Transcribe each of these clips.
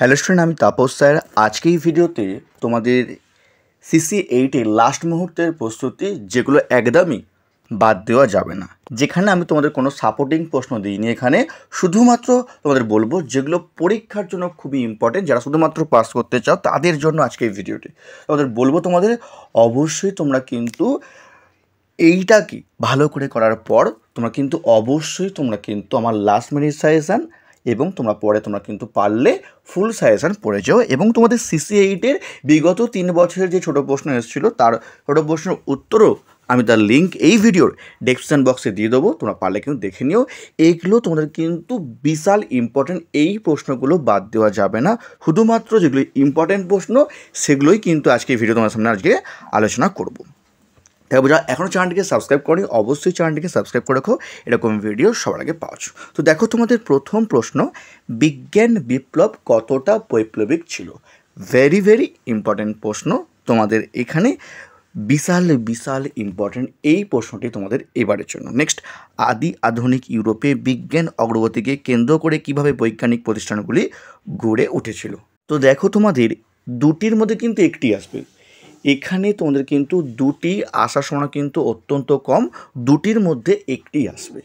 hello student আমি Tapas sir আজকে এই ভিডিওতে তোমাদের সিসি এইটের লাস্ট মুহূর্তের প্রস্তুতি যেগুলো একদমই বাদ দেওয়া যাবে না যেখানে আমি তোমাদের কোনো সাপোর্টিং প্রশ্ন দিইনি এখানে শুধুমাত্র তোমাদের বলবো যেগুলো পরীক্ষার জন্য খুবই ইম্পর্টেন্ট যারা শুধুমাত্র পাস করতে চাও তাদের জন্য আজকে এই ভিডিওটি তোমাদের বলবো তোমাদের অবশ্যই তোমরা কিন্তু এইটা কি ভালো করে করার পর তোমরা কিন্তু অবশ্যই তোমরা কিন্তু আমার লাস্ট মিনিট সাজেশান এবং তোমরা পরে তোমরা কিন্তু পারলে ফুল সাজেশান পড়ে যাও এবং তোমাদের সিসি এইটের বিগত তিন বছরের যে ছোটো প্রশ্ন এসেছিলো তার ছোটো প্রশ্নের উত্তরও আমি তার লিঙ্ক এই ভিডিওর ডেসক্রিপশান বক্সে দিয়ে দেবো তোমরা পারলে কিন্তু দেখে নিও এইগুলো তোমাদের কিন্তু বিশাল ইম্পর্টেন্ট এই প্রশ্নগুলো বাদ দেওয়া যাবে না শুধুমাত্র যেগুলি ইম্পর্টেন্ট প্রশ্ন সেগুলোই কিন্তু আজকে ভিডিও তোমার সামনে আজকে আলোচনা করবো দেখো যারা এখনও চ্যানেলটিকে সাবস্ক্রাইব করি অবশ্যই চ্যানেলটিকে সাবস্ক্রাইব করে রাখো এরকম ভিডিও সবার আগে পাওয়াছ তো দেখো তোমাদের প্রথম প্রশ্ন বিজ্ঞান বিপ্লব কতটা বৈপ্লবিক ছিল ভেরি ভেরি ইম্পর্ট্যান্ট প্রশ্ন তোমাদের এখানে বিশাল বিশাল ইম্পর্ট্যান্ট এই প্রশ্নটি তোমাদের এবারের জন্য নেক্সট আদি আধুনিক ইউরোপে বিজ্ঞান অগ্রগতিকে কেন্দ্র করে কিভাবে বৈজ্ঞানিক প্রতিষ্ঠানগুলি গড়ে উঠেছিল তো দেখো তোমাদের দুটির মধ্যে কিন্তু একটি আসবে এখানে তোমাদের কিন্তু দুটি আসার শোনা কিন্তু অত্যন্ত কম দুটির মধ্যে একটি আসবে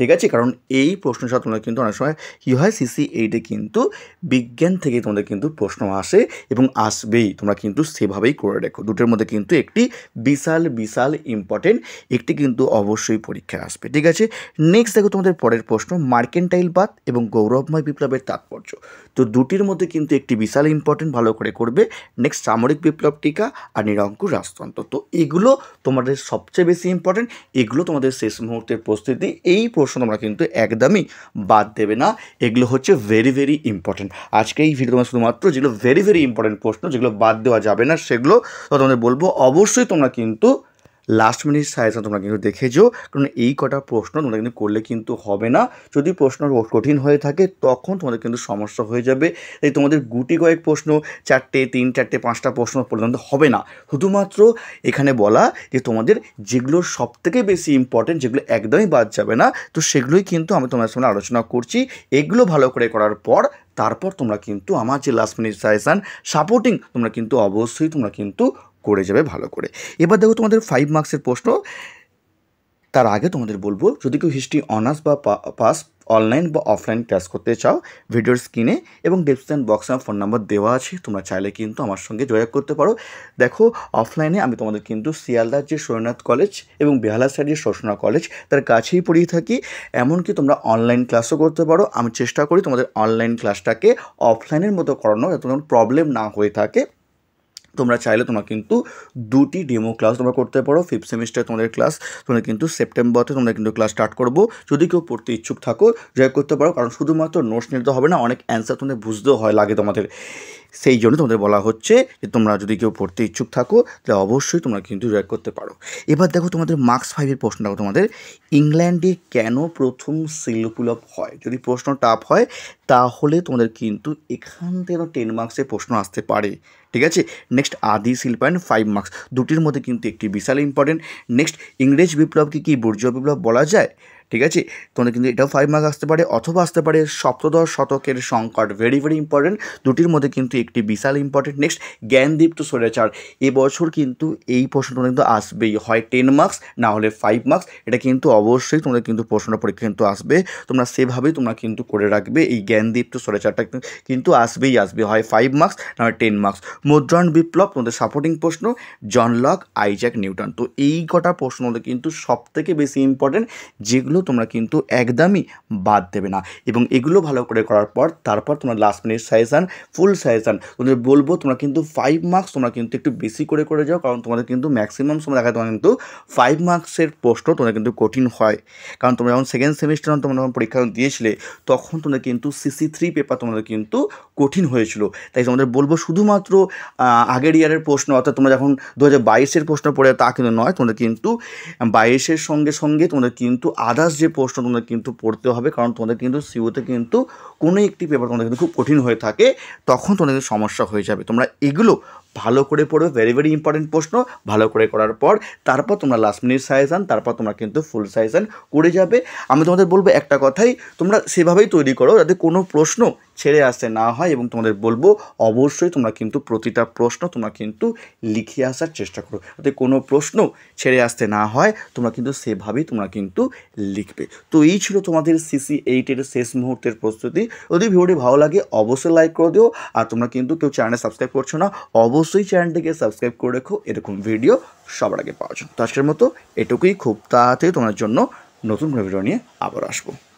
ঠিক আছে কারণ এই প্রশ্ন সাথে তোমাদের কিন্তু অনেক সময় কী হয় সিসি এইটে কিন্তু বিজ্ঞান থেকে তোমাদের কিন্তু প্রশ্ন আসে এবং আসবেই তোমরা কিন্তু সেভাবেই করে রেখো দুটোর মধ্যে কিন্তু একটি বিশাল বিশাল ইম্পর্টেন্ট একটি কিন্তু অবশ্যই পরীক্ষায় আসবে ঠিক আছে নেক্সট দেখো তোমাদের পরের প্রশ্ন মার্কেন্টাইল বাদ এবং গৌরবময় বিপ্লবের তাৎপর্য তো দুটির মধ্যে কিন্তু একটি বিশাল ইম্পর্টেন্ট ভালো করে করবে নেক্সট সামরিক বিপ্লব টিকা আর নিরঙ্কুশ রাজতন্ত্র তো এগুলো তোমাদের সবচেয়ে বেশি ইম্পর্টেন্ট এগুলো তোমাদের শেষ মুহূর্তের প্রস্তুতি এই প্রশ্ন প্রশ্ন তোমরা কিন্তু একদমই বাদ দেবে না এগুলো হচ্ছে ভেরি ভেরি ইম্পর্টেন্ট আজকে এই ভিডিও তোমার শুধুমাত্র যেগুলো ভেরি ভেরি ইম্পর্টেন্ট প্রশ্ন যেগুলো বাদ দেওয়া যাবে না সেগুলো তোমাদের বলবো অবশ্যই তোমরা কিন্তু লাস্ট মিনিট সাজেশন তোমরা কিন্তু দেখেছো কারণ এই কটা প্রশ্ন তোমরা কিন্তু করলে কিন্তু হবে না যদি প্রশ্ন কঠিন হয়ে থাকে তখন তোমাদের কিন্তু সমস্যা হয়ে যাবে তাই তোমাদের গুটি কয়েক প্রশ্ন চারটে তিন চারটে পাঁচটা প্রশ্ন পর্যন্ত হবে না শুধুমাত্র এখানে বলা যে তোমাদের যেগুলো সবথেকে বেশি ইম্পর্টেন্ট যেগুলো একদমই বাদ যাবে না তো সেগুলোই কিন্তু আমি তোমাদের সামনে আলোচনা করছি এগুলো ভালো করে করার পর তারপর তোমরা কিন্তু আমার যে লাস্ট মিনিট সাজেশান সাপোর্টিং তোমরা কিন্তু অবশ্যই তোমরা কিন্তু করে যাবে ভালো করে এবার দেখো তোমাদের ফাইভ মার্কসের প্রশ্ন তার আগে তোমাদের বলবো যদি কেউ হিস্ট্রি অনার্স বা পাস অনলাইন বা অফলাইন ক্লাস করতে চাও ভিডিওর স্ক্রিনে এবং ডিসক্রিপশন বক্সে আমার ফোন নাম্বার দেওয়া আছে তোমরা চাইলে কিন্তু আমার সঙ্গে যোগাযোগ করতে পারো দেখো অফলাইনে আমি তোমাদের কিন্তু শিয়ালদার যে সৈনাথ কলেজ এবং বেহালা যে শোষণা কলেজ তার কাছেই পড়িয়ে থাকি এমনকি তোমরা অনলাইন ক্লাসও করতে পারো আমি চেষ্টা করি তোমাদের অনলাইন ক্লাসটাকে অফলাইনের মতো করানো যাতে তোমার প্রবলেম না হয়ে থাকে তোমরা চাইলে তোমরা কিন্তু দুটি ডেমো ক্লাস তোমরা করতে পারো ফিফথ সেমিস্টারে তোমাদের ক্লাস তোমরা কিন্তু সেপ্টেম্বরতে তোমরা কিন্তু ক্লাস স্টার্ট করবো যদি কেউ পড়তে ইচ্ছুক থাকো জয় করতে পারো কারণ শুধুমাত্র নোটস নিতে হবে না অনেক অ্যান্সার তোমাদের বুঝতেও হয় লাগে তোমাদের সেই জন্য তোমাদের বলা হচ্ছে যে তোমরা যদি কেউ পড়তে ইচ্ছুক থাকো তাহলে অবশ্যই তোমরা কিন্তু জয় করতে পারো এবার দেখো তোমাদের মার্কস ফাইভের প্রশ্নটা তোমাদের ইংল্যান্ডে কেন প্রথম শিল্পুলভ হয় যদি প্রশ্ন টাফ হয় তাহলে তোমাদের কিন্তু এখান থেকে টেন মার্কসের প্রশ্ন আসতে পারে ঠিক আছে নেক্সট আদি শিল্পায়ন ফাইভ মার্কস দুটির মধ্যে কিন্তু একটি বিশাল ইম্পর্টেন্ট নেক্সট ইংরেজ বিপ্লবকে কি বর্জ্য বিপ্লব বলা যায় ঠিক আছে তোমরা কিন্তু এটাও ফাইভ মার্ক আসতে পারে অথবা আসতে পারে সপ্তদশ শতকের সংকট ভেরি ভেরি ইম্পর্টেন্ট দুটির মধ্যে কিন্তু একটি বিশাল ইম্পর্টেন্ট নেক্সট জ্ঞানদীপ্ত সোরেচার এবছর কিন্তু এই প্রশ্নটা কিন্তু আসবেই হয় টেন মার্কস না হলে ফাইভ মার্কস এটা কিন্তু অবশ্যই তোমাদের কিন্তু প্রশ্নটা পরীক্ষা কিন্তু আসবে তোমরা সেভাবেই তোমরা কিন্তু করে রাখবে এই জ্ঞানদীপ্ত সোরেচারটা কিন্তু আসবেই আসবে হয় ফাইভ মার্কস না হয় টেন মার্কস মুদ্রণ বিপ্লব তোমাদের সাপোর্টিং প্রশ্ন জন লক আইজ্যাক নিউটন তো এই কটা প্রশ্ন কিন্তু সবথেকে বেশি ইম্পর্টেন্ট যেগুলো তোমরা কিন্তু একদমই বাদ দেবে না এবং এগুলো ভালো করে করার পর তারপর তোমরা last minute suggestion full suggestion তোমাদের বলবো তোমরা কিন্তু ফাইভ মার্কস তোমরা কিন্তু একটু বেশি করে করে যাও কারণ তোমাদের কিন্তু ম্যাক্সিমাম সময় দেখা তোমার কিন্তু ফাইভ মার্কসের প্রশ্ন তোমরা কিন্তু কঠিন হয় কারণ তোমরা যখন সেকেন্ড সেমিস্টার তোমরা যখন পরীক্ষা দিয়েছিলে তখন তোমরা কিন্তু সিসি থ্রি পেপার তোমাদের কিন্তু কঠিন হয়েছিল তাই তোমাদের বলবো শুধুমাত্র আগের ইয়ারের প্রশ্ন অর্থাৎ তোমরা যখন দু হাজার বাইশের প্রশ্ন পড়ে তা কিন্তু নয় তোমাদের কিন্তু বাইশের সঙ্গে সঙ্গে তোমাদের কিন্তু আদার্স আদার্স যে প্রশ্ন তোমাদের কিন্তু পড়তে হবে কারণ তোমাদের কিন্তু সিওতে e কিন্তু কোনো একটি পেপার তোমাদের কিন্তু খুব কঠিন হয়ে থাকে তখন তোমাদের সমস্যা হয়ে যাবে তোমরা এগুলো ভালো করে পড়বে ভেরি ভেরি ইম্পর্টেন্ট প্রশ্ন ভালো করে করার পর তারপর তোমরা লাস্ট মিনিট সাজেশান তারপর তোমরা কিন্তু ফুল সাজেশান করে যাবে আমি তোমাদের বলবো একটা কথাই তোমরা সেভাবেই তৈরি করো যাতে কোনো প্রশ্ন ছেড়ে আসতে না হয় এবং তোমাদের বলবো অবশ্যই তোমরা কিন্তু প্রতিটা প্রশ্ন তোমরা কিন্তু লিখে আসার চেষ্টা করো যাতে কোনো প্রশ্ন ছেড়ে আসতে না হয় তোমরা কিন্তু সেভাবেই তোমরা কিন্তু লিখবে তো এই ছিল তোমাদের সিসি এইটের শেষ মুহূর্তের প্রস্তুতি যদি ভিডিওটি ভালো লাগে অবশ্যই লাইক করে দিও আর তোমরা কিন্তু কেউ চ্যানেলে সাবস্ক্রাইব করছো না অবশ্যই চ্যানেলটিকে সাবস্ক্রাইব করে রেখো এরকম ভিডিও সবার আগে পাওয়া যায় তো আজকের মতো এটুকুই খুব তাড়াতাড়ি তোমার জন্য নতুন ভিডিও নিয়ে আবার আসবো